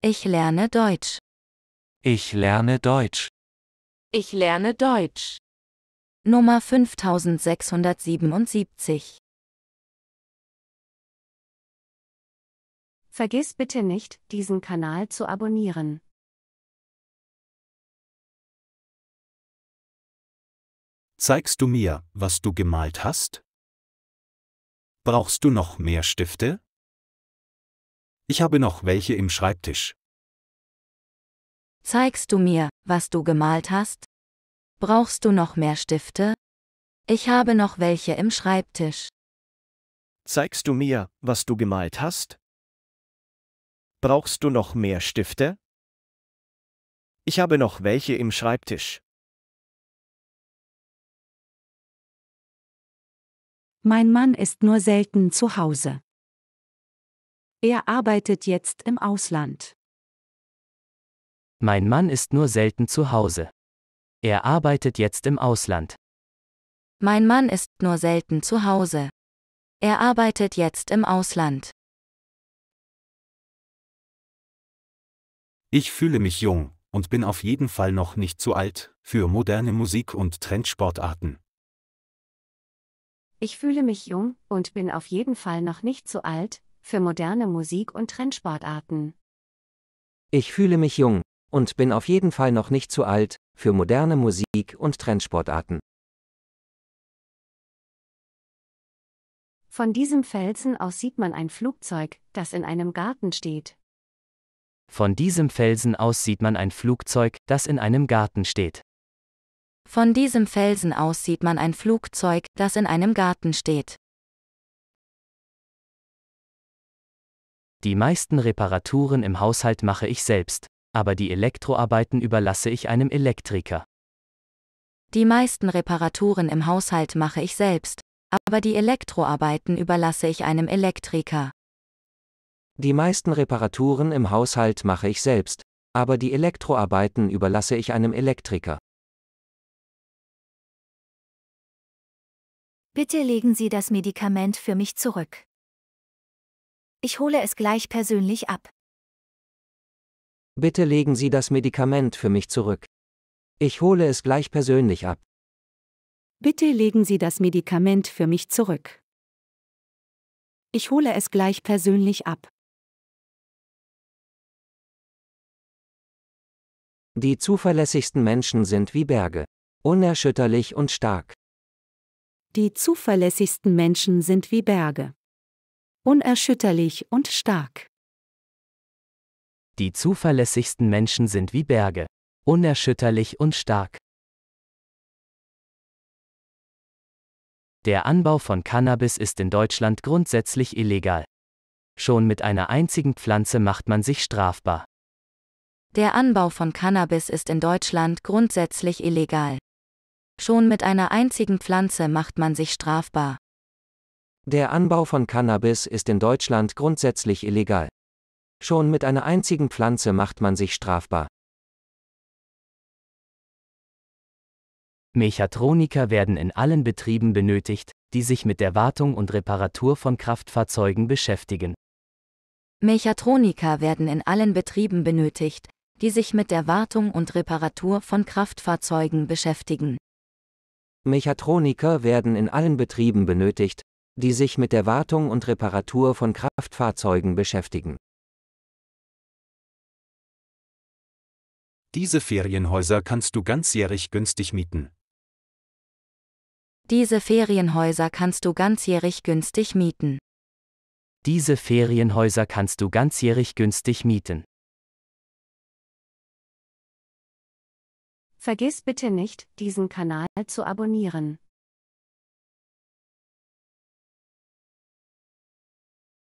Ich lerne Deutsch. Ich lerne Deutsch. Ich lerne Deutsch. Nummer 5677. Vergiss bitte nicht, diesen Kanal zu abonnieren. Zeigst du mir, was du gemalt hast? Brauchst du noch mehr Stifte? Ich habe noch welche im Schreibtisch. Zeigst du mir, was du gemalt hast? Brauchst du noch mehr Stifte? Ich habe noch welche im Schreibtisch. Zeigst du mir, was du gemalt hast? Brauchst du noch mehr Stifte? Ich habe noch welche im Schreibtisch. Mein Mann ist nur selten zu Hause. Er arbeitet jetzt im Ausland. Mein Mann ist nur selten zu Hause. Er arbeitet jetzt im Ausland. Mein Mann ist nur selten zu Hause. Er arbeitet jetzt im Ausland. Ich fühle mich jung und bin auf jeden Fall noch nicht zu alt für moderne Musik und Trendsportarten. Ich fühle mich jung und bin auf jeden Fall noch nicht zu alt für moderne Musik und Trendsportarten. Ich fühle mich jung und bin auf jeden Fall noch nicht zu alt für moderne Musik und Trendsportarten. Von diesem Felsen aus sieht man ein Flugzeug, das in einem Garten steht. Von diesem Felsen aus sieht man ein Flugzeug, das in einem Garten steht. Von diesem Felsen aus sieht man ein Flugzeug, das in einem Garten steht. Die meisten Reparaturen im Haushalt mache ich selbst, aber die Elektroarbeiten überlasse ich einem Elektriker. Die meisten Reparaturen im Haushalt mache ich selbst, aber die Elektroarbeiten überlasse ich einem Elektriker. Die meisten Reparaturen im Haushalt mache ich selbst, aber die Elektroarbeiten überlasse ich einem Elektriker. Bitte legen Sie das Medikament für mich zurück. Ich hole es gleich persönlich ab. Bitte legen Sie das Medikament für mich zurück. Ich hole es gleich persönlich ab. Bitte legen Sie das Medikament für mich zurück. Ich hole es gleich persönlich ab. Die zuverlässigsten Menschen sind wie Berge, unerschütterlich und stark. Die zuverlässigsten Menschen sind wie Berge, unerschütterlich und stark. Die zuverlässigsten Menschen sind wie Berge, unerschütterlich und stark. Der Anbau von Cannabis ist in Deutschland grundsätzlich illegal. Schon mit einer einzigen Pflanze macht man sich strafbar. Der Anbau von Cannabis ist in Deutschland grundsätzlich illegal. Schon mit einer einzigen Pflanze macht man sich strafbar. Der Anbau von Cannabis ist in Deutschland grundsätzlich illegal. Schon mit einer einzigen Pflanze macht man sich strafbar. Mechatroniker werden in allen Betrieben benötigt, die sich mit der Wartung und Reparatur von Kraftfahrzeugen beschäftigen. Mechatroniker werden in allen Betrieben benötigt, die sich mit der Wartung und Reparatur von Kraftfahrzeugen beschäftigen. Mechatroniker werden in allen Betrieben benötigt, die sich mit der Wartung und Reparatur von Kraftfahrzeugen beschäftigen. Diese Ferienhäuser kannst du ganzjährig günstig mieten. Diese Ferienhäuser kannst du ganzjährig günstig mieten. Diese Ferienhäuser kannst du ganzjährig günstig mieten. Vergiss bitte nicht, diesen Kanal zu abonnieren.